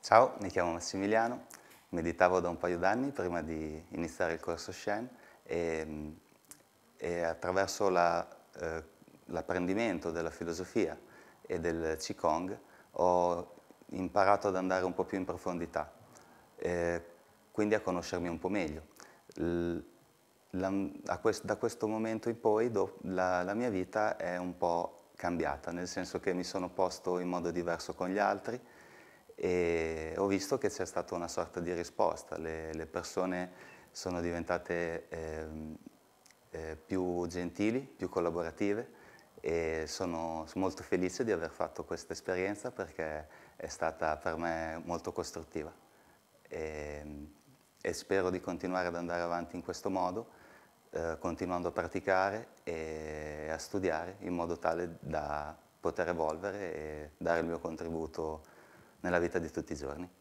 Ciao, mi chiamo Massimiliano, meditavo da un paio d'anni prima di iniziare il corso Shen e, e attraverso l'apprendimento la, eh, della filosofia e del Qigong ho imparato ad andare un po' più in profondità, eh, quindi a conoscermi un po' meglio. L la, quest da questo momento in poi do, la, la, mia vita è un po' cambiata, nel senso che mi sono posto in modo diverso con gli altri e ho visto che c'è stata una sorta di risposta, le, le persone sono diventate eh, eh, più gentili, più collaborative e sono molto felice di aver fatto questa esperienza perché è stata per me molto costruttiva e, ehm, e spero di continuare ad andare avanti in questo modo, eh, continuando a praticare e a studiare in modo tale da poter evolvere e dare il mio contributo nella vita di tutti i giorni.